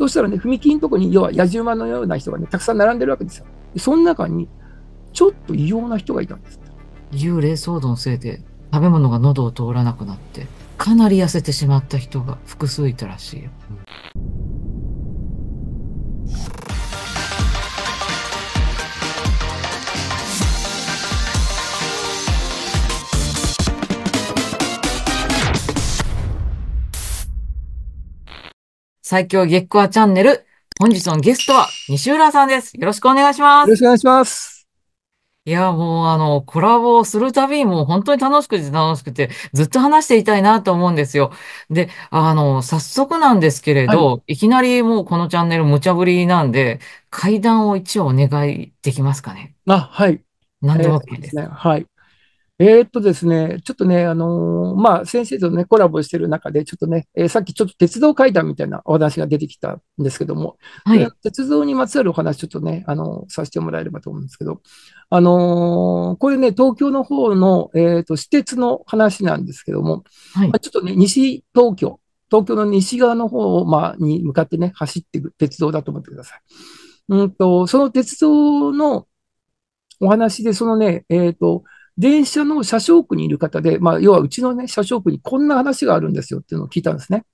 そしたらね、踏切のとこに、要は野じ馬のような人がね、たくさん並んでるわけですよ。その中に、ちょっと異様な人がいたんです。幽霊騒動のせいで、食べ物が喉を通らなくなって、かなり痩せてしまった人が複数いたらしいよ。うん最強月光チャンネル。本日のゲストは西浦さんです。よろしくお願いします。よろしくお願いします。いや、もうあの、コラボをするたびにもう本当に楽しくて楽しくて、ずっと話していたいなと思うんですよ。で、あの、早速なんですけれど、はい、いきなりもうこのチャンネル無茶ぶりなんで、階段を一応お願いできますかね。あ、はい。何でも OK です。えー、ですね、はい。えー、っとですね、ちょっとね、あのー、まあ、先生とね、コラボしてる中で、ちょっとね、えー、さっきちょっと鉄道階段みたいなお話が出てきたんですけども、はい、鉄道にまつわるお話、ちょっとね、あのさせてもらえればと思うんですけど、あのこういうね、東京の方の、えっと、私鉄の話なんですけども、はい、まあ、ちょっとね、西東京、東京の西側の方を、まあ、に向かってね、走っていく鉄道だと思ってください。うんと、その鉄道のお話で、そのね、えっ、と、電車の車掌区にいる方で、まあ、要はうちのね、車掌区にこんな話があるんですよっていうのを聞いたんですね。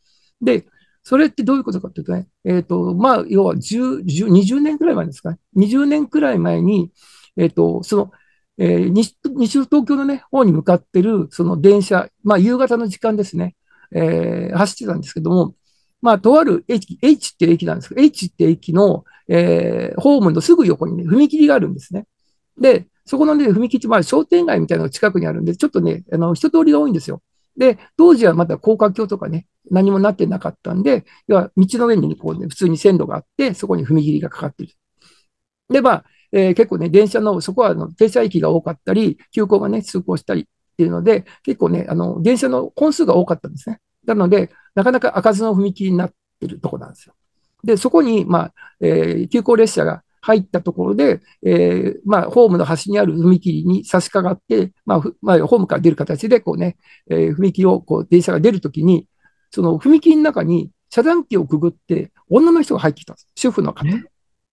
で、それってどういうことかというとね、えっ、ー、と、まあ、要は10、10 20年くらい前ですかね。20年くらい前に、えっ、ー、と、その、えー、西、西東京のね、方に向かってる、その電車、まあ、夕方の時間ですね、えー、走ってたんですけども、まあ、とある駅、H って駅なんですけど、H って駅の、えー、ホームのすぐ横にね、踏切があるんですね。で、そこのね、踏切前、商店街みたいなのが近くにあるんで、ちょっとね、あの、人通りが多いんですよ。で、当時はまだ高架橋とかね、何もなってなかったんで、要は道の上にこうね、普通に線路があって、そこに踏切がかかってる。で、まあ、えー、結構ね、電車の、そこはあの停車駅が多かったり、急行がね、通行したりっていうので、結構ね、あの、電車の本数が多かったんですね。なので、なかなか開かずの踏切になってるとこなんですよ。で、そこに、まあ、えー、急行列車が入ったところで、えー、まあ、ホームの端にある踏切に差し掛かって、まあ、まあ、ホームから出る形で、こうね、えー、踏切を、こう、電車が出るときに、その踏切の中に遮断機をくぐって、女の人が入ってきたんです。主婦の方。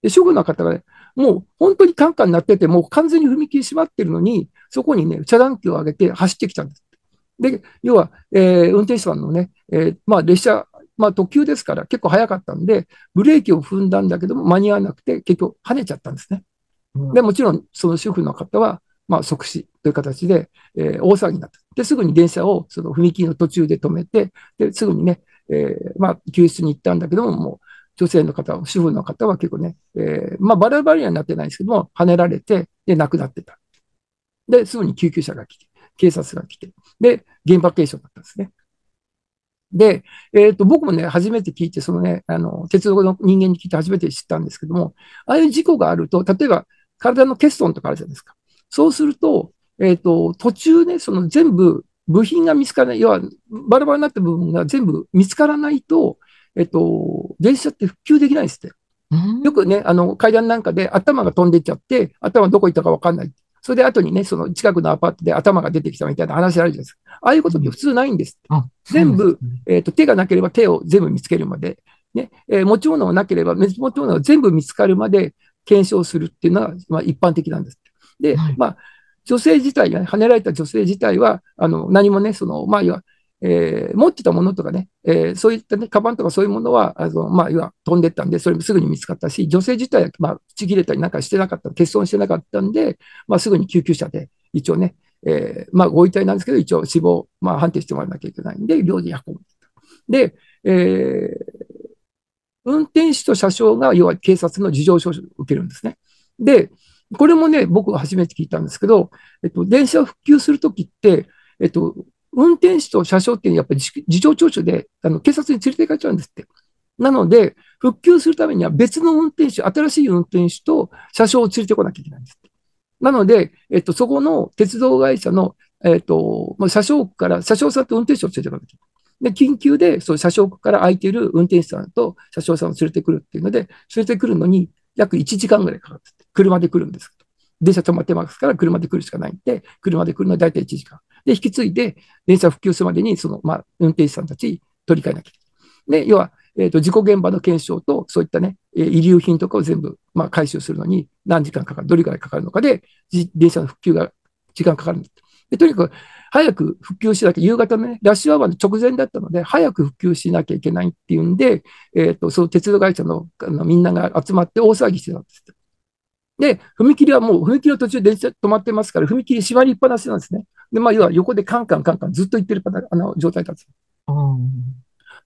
で主婦の方がね、もう本当にカンカンになってて、もう完全に踏切閉まってるのに、そこにね、遮断機を上げて走ってきたんです。で、要は、えー、運転手さんのね、えー、まあ、列車まあ特急ですから結構早かったんで、ブレーキを踏んだんだけども間に合わなくて結局跳ねちゃったんですね。で、もちろんその主婦の方は、まあ即死という形で、えー、大騒ぎになった。で、すぐに電車をその踏切の途中で止めて、で、すぐにね、えー、まあ救出に行ったんだけども、もう女性の方、主婦の方は結構ね、えー、まあバラバラにはなってないんですけども、跳ねられて、で、亡くなってた。で、すぐに救急車が来て、警察が来て、で、現場検証だったんですね。で、えっ、ー、と、僕もね、初めて聞いて、そのね、あの、鉄道の人間に聞いて初めて知ったんですけども、ああいう事故があると、例えば、体の欠損とかあるじゃないですか。そうすると、えっ、ー、と、途中ね、その全部部品が見つからない、要は、バラバラになった部分が全部見つからないと、えっ、ー、と、電車って復旧できないんですって。よくね、あの、階段なんかで頭が飛んでっちゃって、頭どこ行ったかわかんない。それで後にね、その近くのアパートで頭が出てきたみたいな話あるじゃないですか。ああいうことって普通ないんです全部、えっと、手がなければ手を全部見つけるまで、ね、えー、持ち物がなければ、持ち物が全部見つかるまで検証するっていうのが、まあ、一般的なんです。で、まあ、女性自体が、ね、はねられた女性自体は、あの、何もね、その、まあ、えー、持ってたものとかね、えー、そういったね、カバンとかそういうものは、あの、まあ、要飛んでったんで、それもすぐに見つかったし、女性自体は、まあ、ちぎれたりなんかしてなかった、欠損してなかったんで、まあ、すぐに救急車で、一応ね、えー、まあ、ご遺体なんですけど、一応死亡、まあ、判定してもらわなきゃいけないんで、病院に運んでた。で、えー、運転手と車掌が、要は警察の事情聴取を受けるんですね。で、これもね、僕が初めて聞いたんですけど、えっと、電車を復旧するときって、えっと、運転手と車掌っていうのはやっぱり事情聴取であの警察に連れて行かれちゃうんですって。なので、復旧するためには別の運転手、新しい運転手と車掌を連れてこなきゃいけないんです。なので、えっと、そこの鉄道会社の、えっと、車掌から、車掌さんと運転手を連れてこなきゃいけない。で、緊急で、その車掌から空いている運転手さんと車掌さんを連れてくるっていうので、連れてくるのに約1時間ぐらいかかるて、車で来るんですけど。電車止まってますから車で来るしかないんで、車で来るのは大体1時間。で、引き継いで、電車復旧するまでに、その、まあ、運転手さんたち取り替えなきゃいけない。で、要は、えっ、ー、と、事故現場の検証と、そういったね、えー、遺留品とかを全部、まあ、回収するのに、何時間かかる、どれくらいかかるのかで、電車の復旧が時間かかるんだで、とにかく、早く復旧しなきゃ、夕方のね、ラッシュアワーの直前だったので、早く復旧しなきゃいけないっていうんで、えっ、ー、と、その鉄道会社のあのみんなが集まって大騒ぎしてたんです。で、踏切はもう、踏切の途中電車止まってますから、踏切閉まりっぱなしなんですね。で、まあ、要は横でカンカンカンカンずっと行ってるあの状態たんです。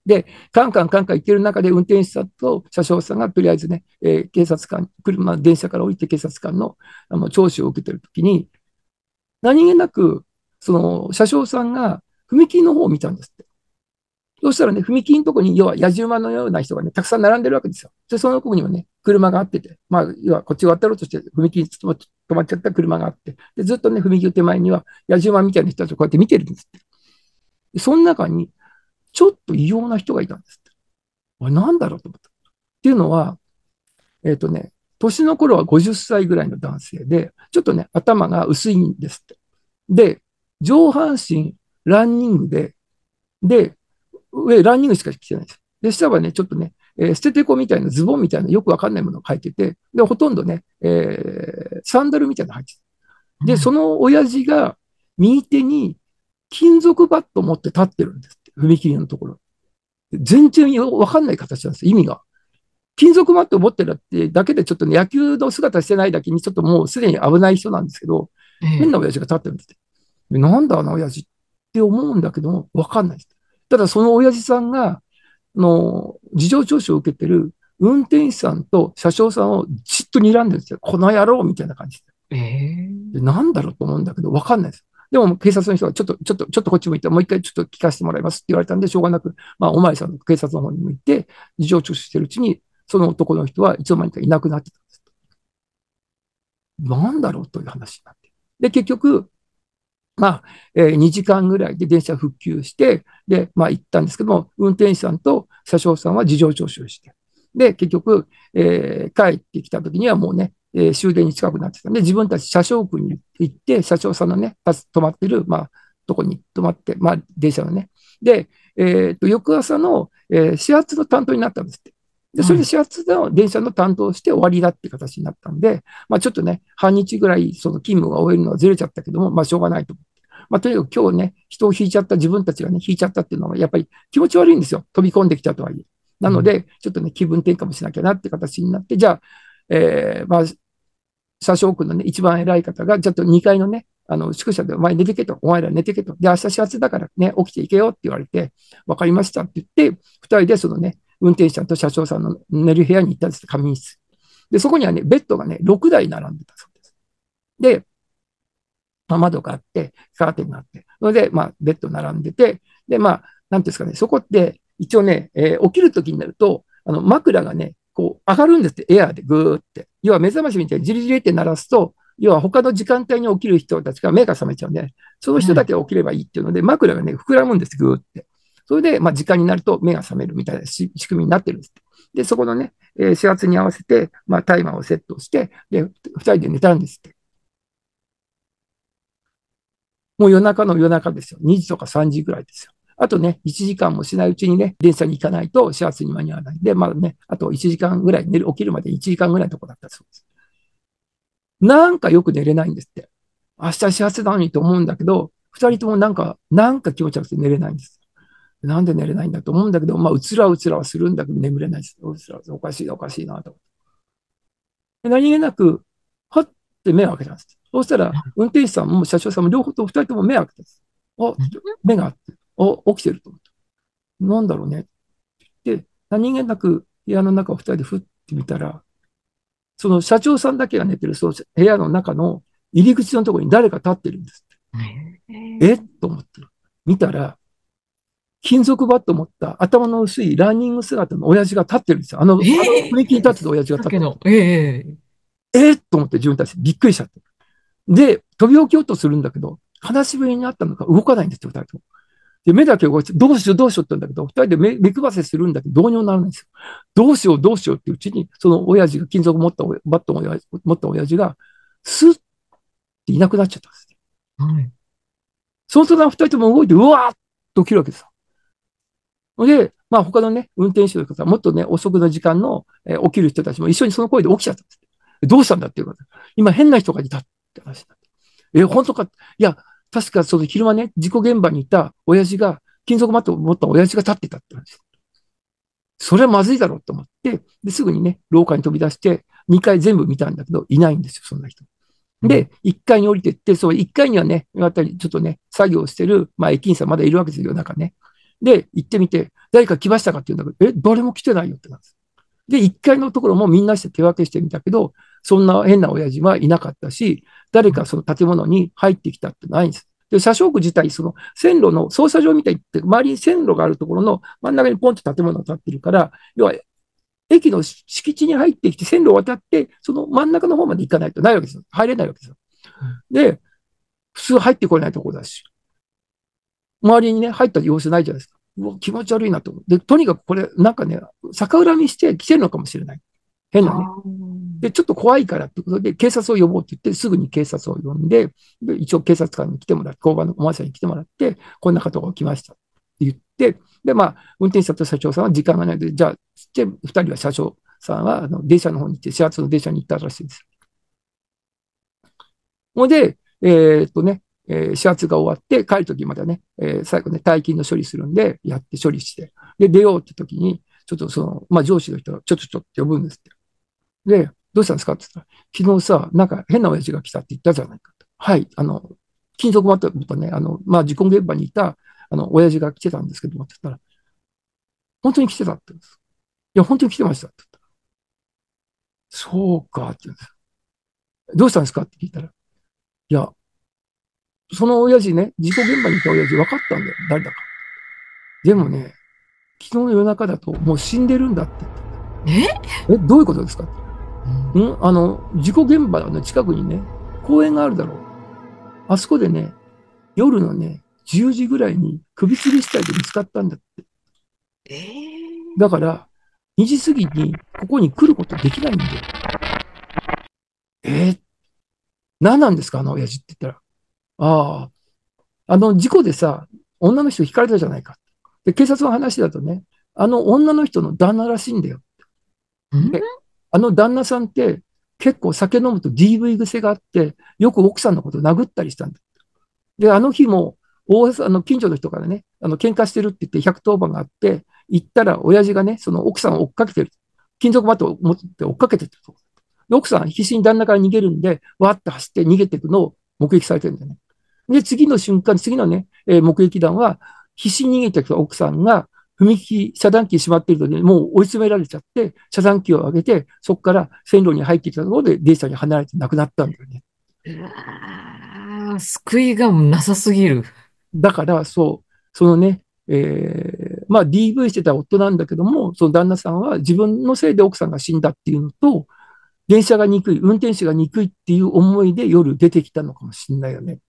で、カンカンカンカン行ってる中で運転手さんと車掌さんがとりあえずね、えー、警察官、車、電車から降りて警察官のあの聴取を受けてるときに、何気なく、その車掌さんが踏切の方を見たんですって。そしたらね、踏切のとこに、要は野じ馬のような人がね、たくさん並んでるわけですよ。で、その奥にもね、車があってて、まあ、要はこっち渡ろうとして、踏切に止まっちゃった車があって、で、ずっとね、踏切手前には野じ馬みたいな人たちをこうやって見てるんですって。でその中に、ちょっと異様な人がいたんですって。あ、なんだろうと思った。っていうのは、えっ、ー、とね、年の頃は50歳ぐらいの男性で、ちょっとね、頭が薄いんですって。で、上半身ランニングで、で、上、ランニングしか着てないです。で、下はね、ちょっとね、えー、捨ててこみたいなズボンみたいなよくわかんないものを履いてて、で、ほとんどね、えー、サンダルみたいなの履いてて。で、その親父が右手に金属バット持って立ってるんですって、踏切のところ。全然わかんない形なんです意味が。金属バットを持ってるってだけでちょっと、ね、野球の姿してないだけにちょっともうすでに危ない人なんですけど、変な親父が立ってるんですって。なんだあの親父って思うんだけども、わかんないです。ただその親父さんが、の、事情聴取を受けてる運転手さんと車掌さんをじっと睨んでるんですよ。この野郎みたいな感じで。えー、なんだろうと思うんだけど、わかんないです。でも警察の人がちょっと、ちょっと、ちょっとこっち向いて、もう一回ちょっと聞かせてもらいますって言われたんで、しょうがなく、まあ、お前さんの警察の方に向いて、事情聴取してるうちに、その男の人はいつの間にかいなくなってたんです。なんだろうという話になって。で、結局、まあ、えー、2時間ぐらいで電車復旧して、で、まあ行ったんですけども、運転手さんと車掌さんは事情聴取をして、で、結局、えー、帰ってきた時にはもうね、えー、終電に近くなってたんで、自分たち車掌区に行って、車掌さんのね、止まってる、まあ、とこに止まって、まあ、電車のね。で、えっ、ー、と、翌朝の、え始発の担当になったんですって。で、それで始発の電車の担当して終わりだって形になったんで、まあ、ちょっとね、半日ぐらい、その勤務が終えるのはずれちゃったけども、まあ、しょうがないと思まあ、とにかく今日ね、人を引いちゃった、自分たちがね、引いちゃったっていうのは、やっぱり気持ち悪いんですよ。飛び込んできたとはいえ。なので、ちょっとね、気分転換もしなきゃなって形になって、じゃあ、えー、まあ、車掌君のね、一番偉い方が、ちょっと2階のね、あの、宿舎で、お前寝てけと、お前ら寝てけと。で、明日始発だからね、起きていけよって言われて、わかりましたって言って、2人でそのね、運転手さんと車掌さんの寝る部屋に行ったんです、仮眠室。で、そこにはね、ベッドがね、6台並んでたそうです。で、まあ、窓があって、カーテンがあって、それで、まあ、ベッド並んでて、で、まあ、なんですかね、そこって、一応ね、えー、起きるときになると、あの、枕がね、こう、上がるんですって、エアーでぐーって。要は目覚ましみたいにじりじりって鳴らすと、要は他の時間帯に起きる人たちが目が覚めちゃうね。その人だけ起きればいいっていうので、枕がね、膨らむんです、ぐーって。それで、まあ、時間になると目が覚めるみたいな仕組みになってるんですって。で、そこのね、えー、始発に合わせて、まあ、タイマーをセットして、で、二人で寝たんですって。もう夜中の夜中ですよ。2時とか3時ぐらいですよ。あとね、1時間もしないうちにね、電車に行かないと始発に間に合わないんで、まだね、あと1時間ぐらい寝る、起きるまで1時間ぐらいのとこだったそうです。なんかよく寝れないんですって。明日始発なのにと思うんだけど、二人ともなんか、なんか気持ち悪くて寝れないんです。なんで寝れないんだと思うんだけど、まあ、うつらうつらはするんだけど眠れないです。うつらおかしい、おかしいなと。何気なく、はって目を開けたんです。そうしたら、運転手さんも社長さんも両方と二人とも目が開けたお、目がお、起きてると思った。なんだろうね。で、何気なく部屋の中を二人でふってみたら、その社長さんだけが寝てる、その部屋の中の入り口のところに誰か立ってるんですって。えと思って。見たら、金属バット持った頭の薄いランニング姿の親父が立ってるんですよ。あの、あの踏切に立ってた親父が立ってる。えー、えー、と思って自分たちびっくりしちゃって。で、飛び起きようとするんだけど、話しぶりになったのか動かないんですよ、二人とも。で、目だけ動いて、どうしようどうしようって言うんだけど、二人で目目配せするんだけど、どうにもならないんですよ。どうしようどうしようっていううちに、その親父が、金属持ったバットを持った親父が、スッっていなくなっちゃったんです。はい。その途端二人とも動いて、うわーっと起きるわけですよ。で、まあ他のね、運転手とかさ、もっとね、遅くの時間の、えー、起きる人たちも一緒にその声で起きちゃったんです。どうしたんだっていうこと。今変な人がいたってって話になっえ、本当かいや、確かその昼間ね、事故現場にいた親父が、金属マットを持った親父が立ってたって話。それはまずいだろうと思って、ですぐにね、廊下に飛び出して、2階全部見たんだけど、いないんですよ、そんな人。で、1階に降りてって、そう、1階にはね、りちょっとね、作業してる、まあ、駅員さんまだいるわけですよ、中ね。で、行ってみて、誰か来ましたかって言うんだけど、え、誰も来てないよってなんです。で、1階のところもみんなして手分けしてみたけど、そんな変な親父はいなかったし、誰かその建物に入ってきたってないんです。で、車掌区自体、その線路の操作場みたいって、周りに線路があるところの真ん中にポンと建物が建ってるから、要は、駅の敷地に入ってきて、線路を渡って、その真ん中の方まで行かないとないわけですよ。入れないわけですよ。で、普通入ってこれないところだし、周りにね、入った様子ないじゃないですか。うわ、気持ち悪いなと思う。で、とにかくこれ、なんかね、逆恨みして来てるのかもしれない。変なね。で、ちょっと怖いからってことで、警察を呼ぼうって言って、すぐに警察を呼んで、で一応警察官に来てもらって、交番のおまわりさんに来てもらって、こんなことが起きましたって言って、で、まあ、運転手と社長さんは時間がないので、じゃあ、で、二人は社長さんは、あの、電車の方に行って、始発の電車に行ったらしいです。ほんで、えー、っとね、えー、始発が終わって、帰るときまでね、えー、最後ね、大金の処理するんで、やって処理して、で、出ようって時に、ちょっとその、まあ、上司の人が、ちょっとちょっと呼ぶんですって。で、どうしたんですかって言ったら、昨日さ、なんか変な親父が来たって言ったじゃないかと。はい、あの、金属バットとかね、あの、まあ、事故現場にいた、あの、親父が来てたんですけども、って言ったら、本当に来てたって言うんです。いや、本当に来てましたって言ったら、そうかって言うんです。どうしたんですかって聞いたら、いや、その親父ね、事故現場にいた親父分かったんだよ、誰だか。でもね、昨日の夜中だともう死んでるんだって言った。ええどういうことですかって。うんあの、事故現場の近くにね、公園があるだろう。あそこでね、夜のね、10時ぐらいに首吊り死体で見つかったんだって。えー、だから、2時過ぎにここに来ることできないんだよ。えー、何なんですか、あの親父って言ったら。ああ、あの事故でさ、女の人ひかれたじゃないか。で、警察の話だとね、あの女の人の旦那らしいんだよ。あの旦那さんって結構酒飲むと DV 癖があって、よく奥さんのこと殴ったりしたんだ。で、あの日も、大あの近所の人からね、あの喧嘩してるって言って110番があって、行ったら親父がね、その奥さんを追っかけてる。金属バットを持って追っかけてるで、奥さん必死に旦那から逃げるんで、わーって走って逃げていくのを目撃されてるんだよね。で、次の瞬間、次のね、えー、目撃談は、必死に逃げてきた奥さんが、踏切、遮断機閉まっているので、もう追い詰められちゃって、遮断機を上げて、そこから線路に入ってきたところで、電車に離れて亡くなったんだよね。救いがなさすぎる。だから、そう、そのね、えー、まあ DV してた夫なんだけども、その旦那さんは自分のせいで奥さんが死んだっていうのと、電車が憎い、運転手が憎いっていう思いで夜出てきたのかもしれないよね。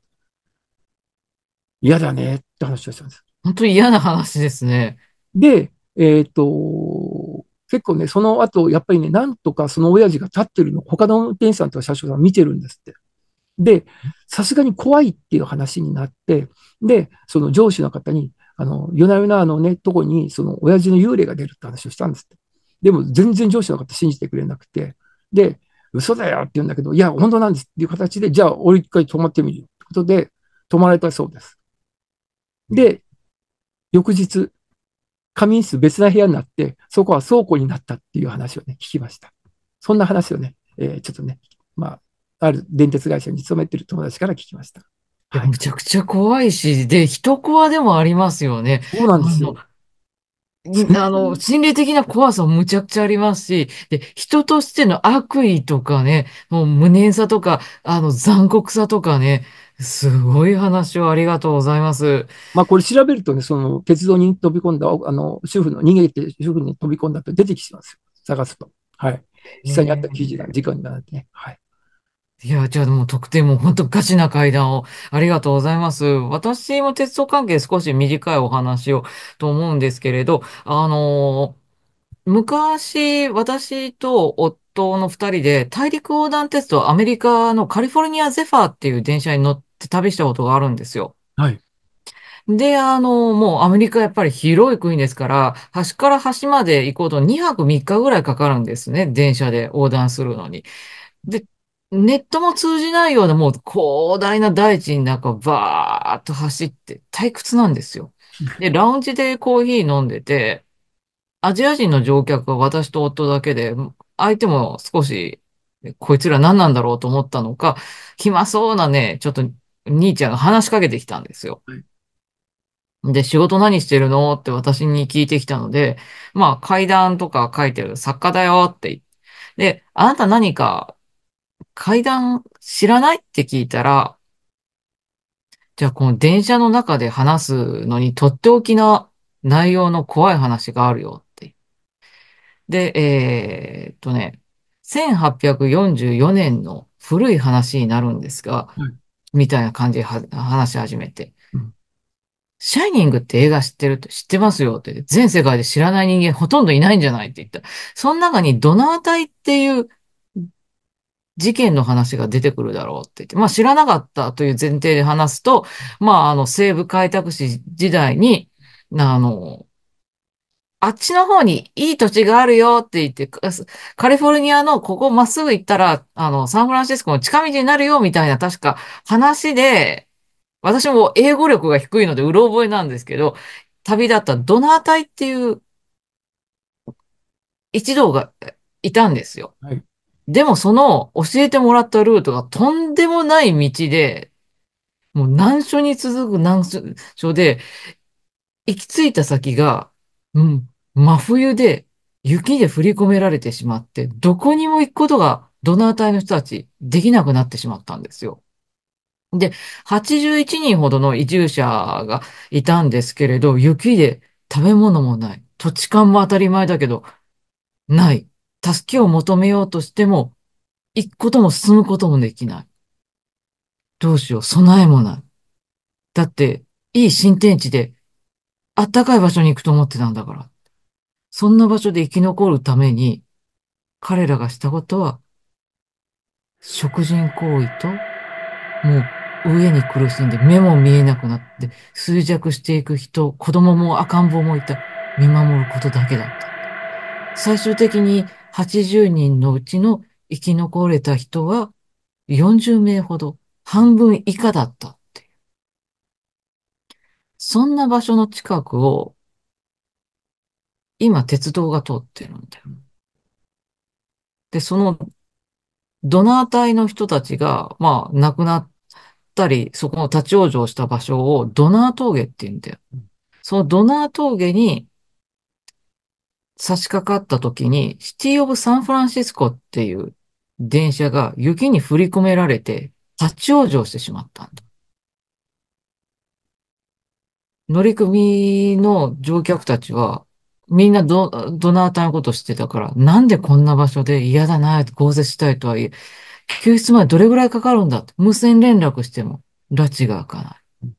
嫌だねって話をしたんです。本当に嫌な話ですね。で、えっ、ー、と、結構ね、その後、やっぱりね、なんとかその親父が立ってるの、他の運転手さんとか車掌さん見てるんですって。で、さすがに怖いっていう話になって、で、その上司の方に、あの、夜な夜なあのね、とこに、その親父の幽霊が出るって話をしたんですって。でも、全然上司の方信じてくれなくて、で、嘘だよって言うんだけど、いや、本当なんですっていう形で、じゃあ、俺一回泊まってみるってことで、泊まられたそうです。で、翌日、仮眠室別な部屋になって、そこは倉庫になったっていう話をね、聞きました。そんな話をね、えー、ちょっとね、まあ、ある電鉄会社に勤めてる友達から聞きました。むちゃくちゃ怖いし、で、人コアでもありますよね。そうなんですよ。あの、心理的な怖さもむちゃくちゃありますし、で、人としての悪意とかね、もう無念さとか、あの、残酷さとかね、すごい話をありがとうございます。まあ、これ調べるとね、その、鉄道に飛び込んだ、あの、主婦の、逃げて主婦に飛び込んだと出てきてます。探すと。はい。実際にあった記事が、時間になってね。はい。いや、じゃあもう特典も本当ガチな会談をありがとうございます。私も鉄道関係少し短いお話をと思うんですけれど、あのー昔私と夫の二人で大陸横断鉄道アメリカのカリフォルニアゼファーっていう電車に乗って旅したことがあるんですよ。はい。で、あの、もうアメリカやっぱり広い国ですから、端から端まで行こうと2泊3日ぐらいかかるんですね、電車で横断するのに。で、ネットも通じないようなもう広大な大地の中かバーっと走って退屈なんですよ。で、ラウンジでコーヒー飲んでて、アジア人の乗客は私と夫だけで、相手も少し、こいつら何なんだろうと思ったのか、暇そうなね、ちょっと兄ちゃんが話しかけてきたんですよ。で、仕事何してるのって私に聞いてきたので、まあ、階段とか書いてる作家だよって。で、あなた何か階段知らないって聞いたら、じゃあこの電車の中で話すのにとっておきな内容の怖い話があるよって。で、えー、っとね、1844年の古い話になるんですが、みたいな感じで話し始めて、うん、シャイニングって映画知ってるって知ってますよって、全世界で知らない人間ほとんどいないんじゃないって言った。その中にドナー隊っていう事件の話が出てくるだろうって言って、まあ知らなかったという前提で話すと、まああの西部開拓史時代に、あの、あっちの方にいい土地があるよって言って、カリフォルニアのここまっすぐ行ったら、あの、サンフランシスコの近道になるよみたいな確か話で、私も英語力が低いのでうろ覚えなんですけど、旅だったドナー隊っていう一同がいたんですよ。はいでもその教えてもらったルートがとんでもない道で、もう難所に続く難所で、行き着いた先が、うん、真冬で雪で振り込められてしまって、どこにも行くことがドナー隊の人たちできなくなってしまったんですよ。で、81人ほどの移住者がいたんですけれど、雪で食べ物もない。土地勘も当たり前だけど、ない。助けを求めようとしても、行くことも進むこともできない。どうしよう、備えもない。だって、いい新天地で、あったかい場所に行くと思ってたんだから。そんな場所で生き残るために、彼らがしたことは、食人行為と、もう上に苦しんで目も見えなくなって衰弱していく人、子供も赤ん坊もいた、見守ることだけだった。最終的に80人のうちの生き残れた人は40名ほど、半分以下だったっていう。そんな場所の近くを、今鉄道が通ってるんだよ。で、その、ドナー隊の人たちが、まあ、亡くなったり、そこの立ち往生した場所をドナー峠って言うんだよ。そのドナー峠に差し掛かった時に、シティオブサンフランシスコっていう電車が雪に振り込められて立ち往生してしまったんだ。乗組の乗客たちは、みんなど、どなたのことしてたから、なんでこんな場所で嫌だな、豪雪したいとはいえ、救出までどれぐらいかかるんだ無線連絡しても、拉致が開かない。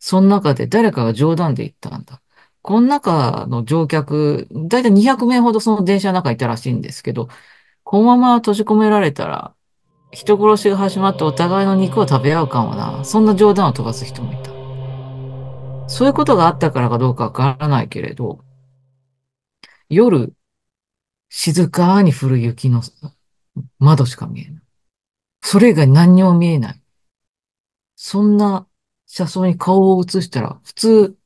その中で誰かが冗談で言ったんだ。この中の乗客、だいたい200名ほどその電車の中いたらしいんですけど、このまま閉じ込められたら、人殺しが始まってお互いの肉を食べ合うかもな。そんな冗談を飛ばす人もいた。そういうことがあったからかどうかわからないけれど、夜、静かに降る雪の窓しか見えない。それ以外何にも見えない。そんな車窓に顔を映したら、普通、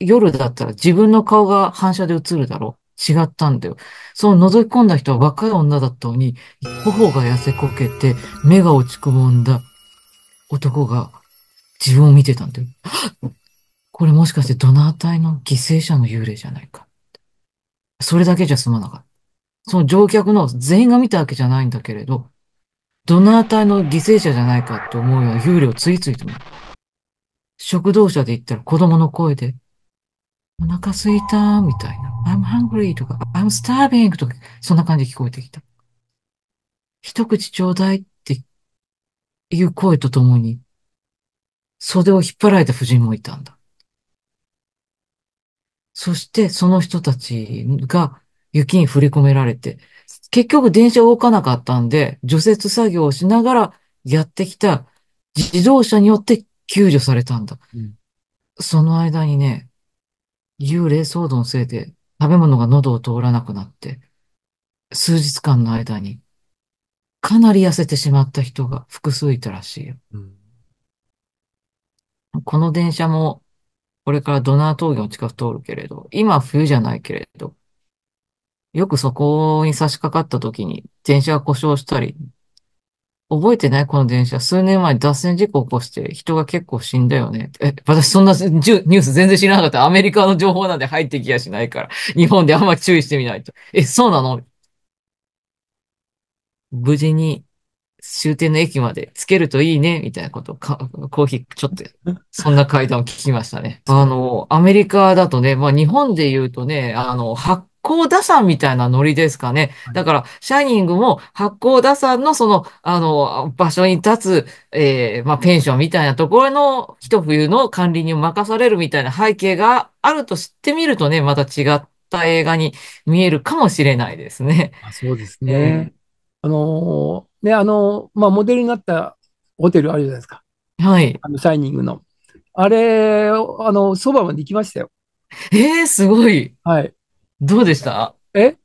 夜だったら自分の顔が反射で映るだろう。違ったんだよ。その覗き込んだ人は若い女だったのに、頬が痩せこけて、目が落ち込んだ男が自分を見てたんだよ。これもしかしてドナー隊の犠牲者の幽霊じゃないか。それだけじゃ済まなかった。その乗客の全員が見たわけじゃないんだけれど、ドナー隊の犠牲者じゃないかって思うような幽霊を次々と見た。食堂車で行ったら子供の声で、お腹すいた、みたいな。I'm hungry とか、I'm starving とか、そんな感じで聞こえてきた。一口ちょうだいっていう声とともに、袖を引っ張られた夫人もいたんだ。そしてその人たちが雪に振り込められて、結局電車動かなかったんで、除雪作業をしながらやってきた自動車によって救助されたんだ。うん、その間にね、幽霊騒動のせいで食べ物が喉を通らなくなって、数日間の間に、かなり痩せてしまった人が複数いたらしいよ。うん、この電車も、これからドナー峠の近く通るけれど、今冬じゃないけれど、よくそこに差し掛かった時に電車が故障したり、覚えてないこの電車。数年前脱線事故起こして人が結構死んだよね。え、私そんなニュース全然知らなかった。アメリカの情報なんて入ってきやしないから。日本であんま注意してみないと。え、そうなの無事に終点の駅まで着けるといいね、みたいなことか、コーヒー、ちょっと、そんな階談を聞きましたね。あの、アメリカだとね、まあ日本で言うとね、あの、発酵打算みたいなノリですかね。だから、シャイニングも発酵打算のその、あの、場所に立つ、えー、まあ、ペンションみたいなところの一冬の管理に任されるみたいな背景があると知ってみるとね、また違った映画に見えるかもしれないですね。あそうですね。えー、あのー、ね、あのー、まあ、モデルになったホテルあるじゃないですか。はい。あの、シャイニングの。あれ、あの、そばまで行きましたよ。ええー、すごい。はい。どうでしたえ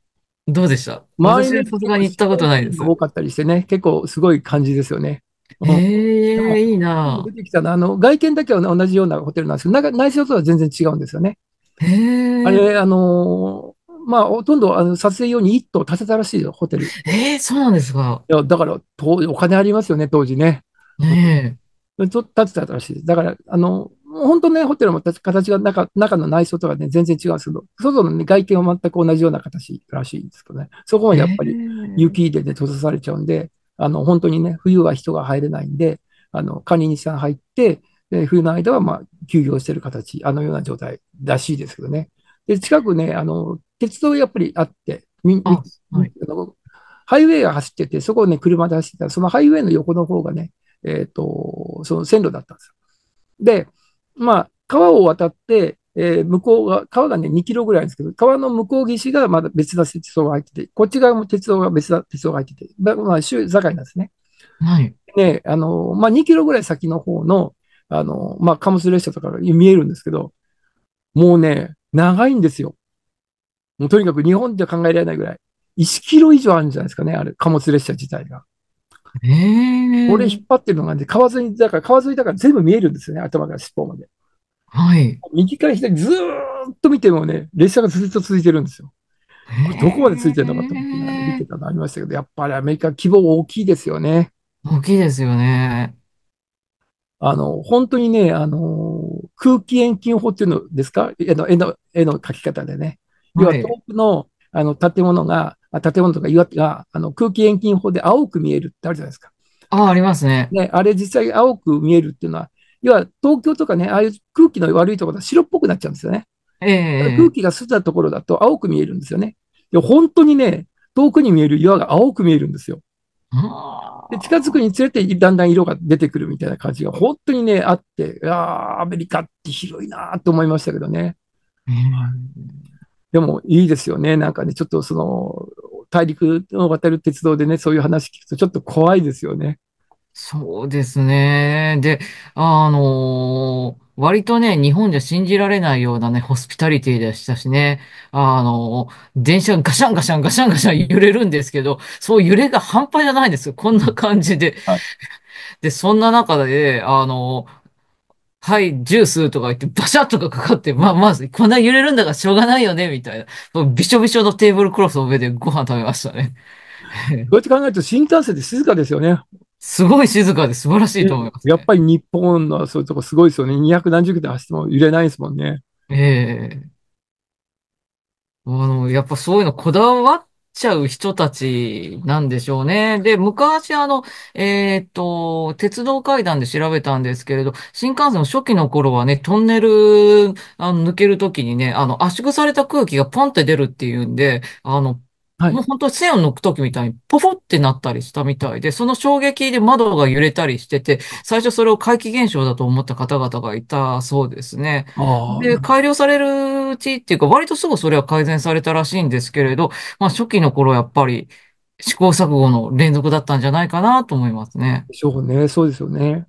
どうでした周りにさすがに行ったことないです。多かったりしてね、結構すごい感じですよね。ええー、いいな出てきたな。あの、外見だけは同じようなホテルなんですけど、内装とは全然違うんですよね。えー、あれ、あのまあ、ほとんどあの撮影用に一棟建てたらしいよ、ホテル。ええー、そうなんですか。いや、だからと、お金ありますよね、当時ね。ねえ。建てたらしいです。だから、あの、本当ね、ホテルも形が中、中の内装とかね、全然違うんですけど、外の、ね、外見は全く同じような形らしいんですけどね。そこはやっぱり雪でね、閉ざされちゃうんで、あの、本当にね、冬は人が入れないんで、あの、管理人さん入って、で冬の間は、まあ、休業してる形、あのような状態らしいですけどね。で、近くね、あの、鉄道やっぱりあって、み、はい、ハイウェイが走ってて、そこをね、車で走ってたら、そのハイウェイの横の方がね、えっ、ー、と、その線路だったんですよ。で、まあ、川を渡って、えー、向こうが、川がね、2キロぐらいですけど、川の向こう岸がまだ別な鉄道が入ってて、こっち側も鉄道が別な鉄道が入ってて、まあ、周境なんですね。はい。ね、あの、まあ、2キロぐらい先の方の、あの、まあ、貨物列車とかが見えるんですけど、もうね、長いんですよ。もうとにかく日本では考えられないぐらい。1キロ以上あるんじゃないですかね、あれ、貨物列車自体が。これ引っ張ってるのがね、川沿い、だから川沿いだから全部見えるんですよね、頭から尻尾まで。はい。右から左ずーっと見てもね、列車がずっと続いてるんですよ。こどこまでついてるのかと思って見てたのありましたけど、やっぱりアメリカ規模大きいですよね。大きいですよね。あの、本当にね、あの、空気遠近法っていうのですか絵の、絵の、絵の描き方でね。要は遠くの、はい、あの、建物が建物とか岩があの空気遠近法で青く見えるってあるじゃないですか。ああ、ありますね。ね、あれ実際青く見えるっていうのは、要は東京とかね、ああいう空気の悪いところは白っぽくなっちゃうんですよね。えー、空気が澄んだところだと青く見えるんですよね。で本当にね、遠くに見える岩が青く見えるんですよ。で近づくにつれてだんだん色が出てくるみたいな感じが本当にね、あって、ああ、アメリカって広いなと思いましたけどね。でもいいですよね。なんかね、ちょっとその、大陸を渡る鉄道でね、そういう話聞くとちょっと怖いですよね。そうですね。で、あのー、割とね、日本じゃ信じられないようなね、ホスピタリティでしたしね。あの電車がガシャンガシャンガシャンガシャン揺れるんですけど、そう揺れが半端じゃないんですよ。こんな感じで。はいで、そんな中で、あの、はい、ジュースとか言って、バシャッとかかかって、まあ、まず、こんな揺れるんだからしょうがないよね、みたいな。びしょびしょのテーブルクロスの上でご飯食べましたね。こうやって考えると、新幹線って静かですよね。すごい静かで素晴らしいと思います、ね、やっぱり日本のそういうとこすごいですよね。200何十キロ走っても揺れないですもんね。ええー、あの、やっぱそういうのこだわっちゃう人たちなんでしょうね。で、昔あの、えっと、鉄道階段で調べたんですけれど、新幹線の初期の頃はね、トンネル、あの、抜けるときにね、あの、圧縮された空気がポンって出るっていうんで、あの、はい。もう本当線を抜くときみたいにポフォってなったりしたみたいで、その衝撃で窓が揺れたりしてて、最初それを怪奇現象だと思った方々がいたそうですね。ああ。で、改良されるうちっていうか、割とすぐそれは改善されたらしいんですけれど、まあ初期の頃やっぱり試行錯誤の連続だったんじゃないかなと思いますね。でしょうね。そうですよね。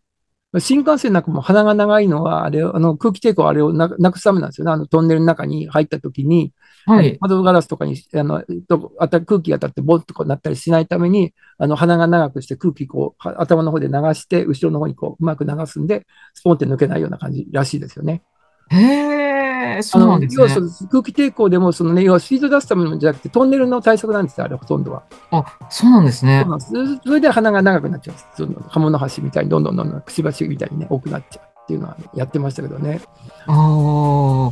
新幹線なんかも鼻が長いのは、あれ、あの空気抵抗あれをなくすためなんですよね。あのトンネルの中に入った時に、はい、窓ガラスとかにあのあた空気が当たってボンとうなったりしないために、あの鼻が長くして空気こう頭の方で流して、後ろの方にこううまく流すんで、スポンって抜けないような感じらしいですよね。へえ。えそうなんですね。要す空気抵抗でもその、ね、要はスピード出すためのじゃなくて、トンネルの対策なんですよ、あれ、ほとんどは。あそうなんですねそです。それで鼻が長くなっちゃうんです。そのカみたいに、どんどんどんどんくちばしみたいにね、多くなっちゃうっていうのは、やってましたけどね。ああ。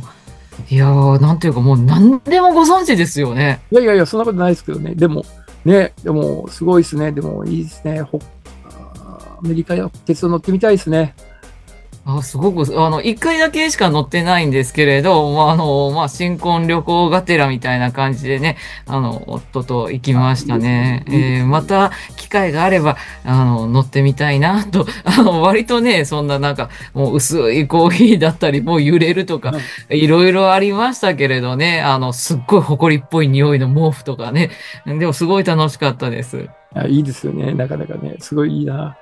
いやー、なんていうか、もう何でもご存知ですよね。いやいやいや、そんなことないですけどね。でも、ね、でも、すごいですね。でも、いいですね。アメリカや鉄道乗ってみたいですね。あすごく、あの、一回だけしか乗ってないんですけれど、まあ、あの、まあ、新婚旅行がてらみたいな感じでね、あの、夫と行きましたね。えー、また、機会があれば、あの、乗ってみたいな、と。あの、割とね、そんななんか、もう薄いコーヒーだったり、もう揺れるとか、いろいろありましたけれどね、あの、すっごい埃っぽい匂いの毛布とかね、でもすごい楽しかったです。あいいですよね、なかなかね、すごいいいな。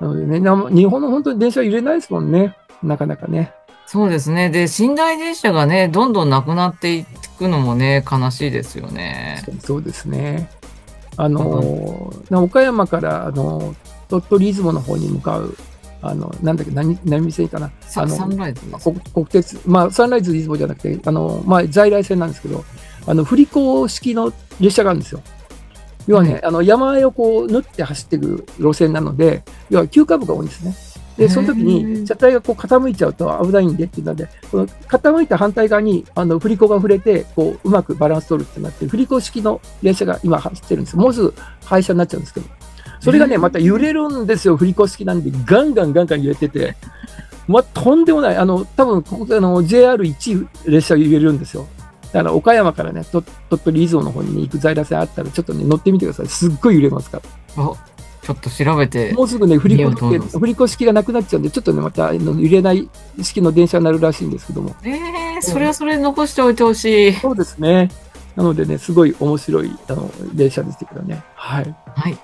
なのでね、日本の本当に電車揺れないですもんね、なかなかね。そうですね。で、寝台電車がね、どんどんなくなっていくのもね、悲しいですよね。そうですね。あの、うん、岡山から、あの、鳥取出雲の方に向かう、あの、なんだっけ、何、何線かな。ササンライズ国鉄、まあ、サンライズ出雲じゃなくて、あの、まあ、在来線なんですけど、あの、振り子式の列車があるんですよ。要はね、あの山あいをこう縫って走っていく路線なので、要は急カーブが多いんですね。で、その時に車体がこう傾いちゃうと危ないんでっていうので、この傾いた反対側にあの振り子が触れて、こう、うまくバランス取るってなって、振り子式の列車が今走ってるんです。もうすぐ廃車になっちゃうんですけど。それがね、また揺れるんですよ、振り子式なんで、ガンガンガンガン揺れてて、まあ、とんでもない、あの、多分ここあの JR1 列車揺れるんですよ。あの、岡山からね、鳥取以上の方に、ね、行く在来線あったら、ちょっとね、乗ってみてください。すっごい揺れますから。ちょっと調べて。もうすぐね、振り子式がなくなっちゃうんで、ちょっとね、また揺れない式の電車になるらしいんですけども。ええー、それはそれ残しておいてほしい。そうですね。なのでね、すごい面白いあの電車ですけどね。はい。はい。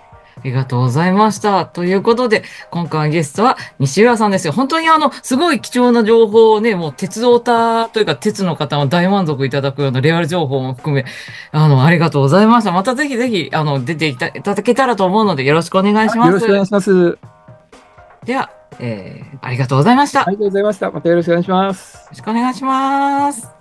ありがとうございました。ということで、今回のゲストは西浦さんですよ。本当にあの、すごい貴重な情報をね、もう鉄道タというか、鉄の方は大満足いただくようなレアル情報も含め、あの、ありがとうございました。またぜひぜひ、あの、出ていただけたらと思うので、よろしくお願いします。よろしくお願いします。では、えー、ありがとうございました。ありがとうございました。またよろしくお願いします。よろしくお願いします。